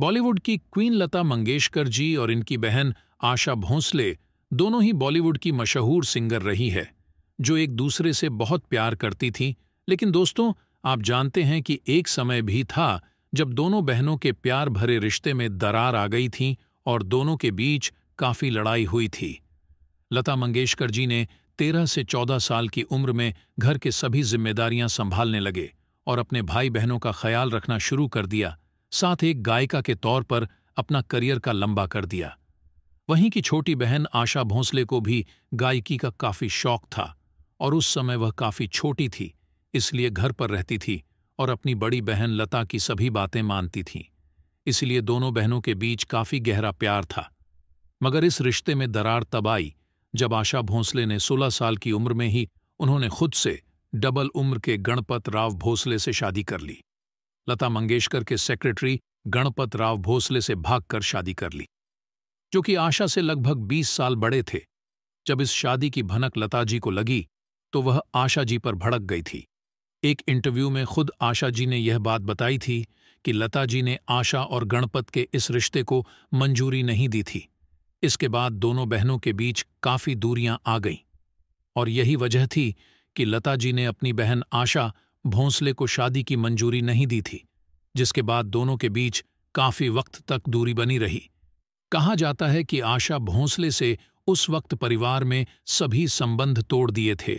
बॉलीवुड की क्वीन लता मंगेशकर जी और इनकी बहन आशा भोंसले दोनों ही बॉलीवुड की मशहूर सिंगर रही है जो एक दूसरे से बहुत प्यार करती थीं लेकिन दोस्तों आप जानते हैं कि एक समय भी था जब दोनों बहनों के प्यार भरे रिश्ते में दरार आ गई थी और दोनों के बीच काफी लड़ाई हुई थी लता मंगेशकर जी ने तेरह से चौदह साल की उम्र में घर के सभी जिम्मेदारियां संभालने लगे और अपने भाई बहनों का ख्याल रखना शुरू कर दिया साथ एक गायिका के तौर पर अपना करियर का लंबा कर दिया वहीं की छोटी बहन आशा भोंसले को भी गायकी का काफी शौक था और उस समय वह काफी छोटी थी इसलिए घर पर रहती थी और अपनी बड़ी बहन लता की सभी बातें मानती थीं इसलिए दोनों बहनों के बीच काफी गहरा प्यार था मगर इस रिश्ते में दरार तब आई जब आशा भोंसले ने 16 साल की उम्र में ही उन्होंने खुद से डबल उम्र के गणपत राव भोसले से शादी कर ली लता मंगेशकर के सेक्रेटरी गणपत राव भोसले से भागकर शादी कर ली जो कि आशा से लगभग बीस साल बड़े थे जब इस शादी की भनक लता जी को लगी तो वह आशा जी पर भड़क गई थी एक इंटरव्यू में खुद आशा जी ने यह बात बताई थी कि लता जी ने आशा और गणपत के इस रिश्ते को मंजूरी नहीं दी थी इसके बाद दोनों बहनों के बीच काफी दूरियां आ गईं और यही वजह थी कि लता जी ने अपनी बहन आशा भोंसले को शादी की मंजूरी नहीं दी थी जिसके बाद दोनों के बीच काफी वक्त तक दूरी बनी रही कहा जाता है कि आशा भोंसले से उस वक्त परिवार में सभी संबंध तोड़ दिए थे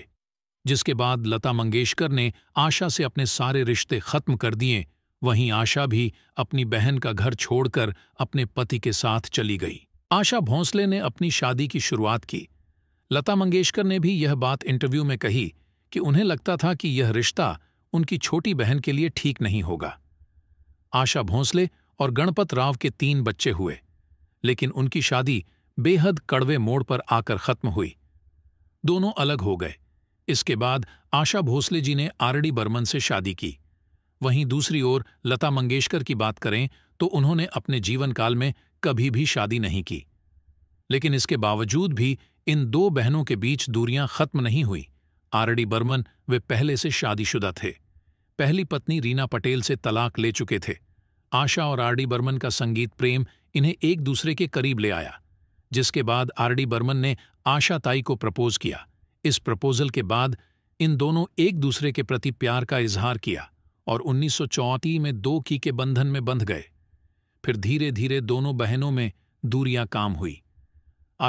जिसके बाद लता मंगेशकर ने आशा से अपने सारे रिश्ते खत्म कर दिए वहीं आशा भी अपनी बहन का घर छोड़कर अपने पति के साथ चली गई आशा भोंसले ने अपनी शादी की शुरुआत की लता मंगेशकर ने भी यह बात इंटरव्यू में कही कि उन्हें लगता था कि यह रिश्ता उनकी छोटी बहन के लिए ठीक नहीं होगा आशा भोंसले और गणपत राव के तीन बच्चे हुए लेकिन उनकी शादी बेहद कड़वे मोड़ पर आकर खत्म हुई दोनों अलग हो गए इसके बाद आशा भोसले जी ने आरडी बर्मन से शादी की वहीं दूसरी ओर लता मंगेशकर की बात करें तो उन्होंने अपने जीवन काल में कभी भी शादी नहीं की लेकिन इसके बावजूद भी इन दो बहनों के बीच दूरियां खत्म नहीं हुई आरडी बर्मन वे पहले से शादीशुदा थे पहली पत्नी रीना पटेल से तलाक ले चुके थे आशा और आरडी बर्मन का संगीत प्रेम इन्हें एक दूसरे के करीब ले आया जिसके बाद आरडी बर्मन ने आशा ताई को प्रपोज किया इस प्रपोजल के बाद इन दोनों एक दूसरे के प्रति प्यार का इजहार किया और उन्नीस में दो की के बंधन में बंध गए फिर धीरे धीरे दोनों बहनों में दूरियां काम हुई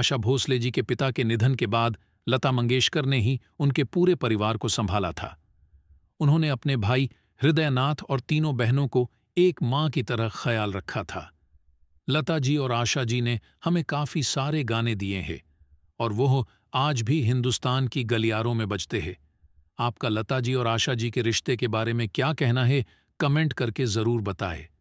आशा भोसले जी के पिता के निधन के बाद लता मंगेशकर ने ही उनके पूरे परिवार को संभाला था उन्होंने अपने भाई हृदयनाथ और तीनों बहनों को एक माँ की तरह ख्याल रखा था लता जी और आशा जी ने हमें काफ़ी सारे गाने दिए हैं और वह आज भी हिंदुस्तान की गलियारों में बजते हैं आपका लता जी और आशा जी के रिश्ते के बारे में क्या कहना है कमेंट करके ज़रूर बताएं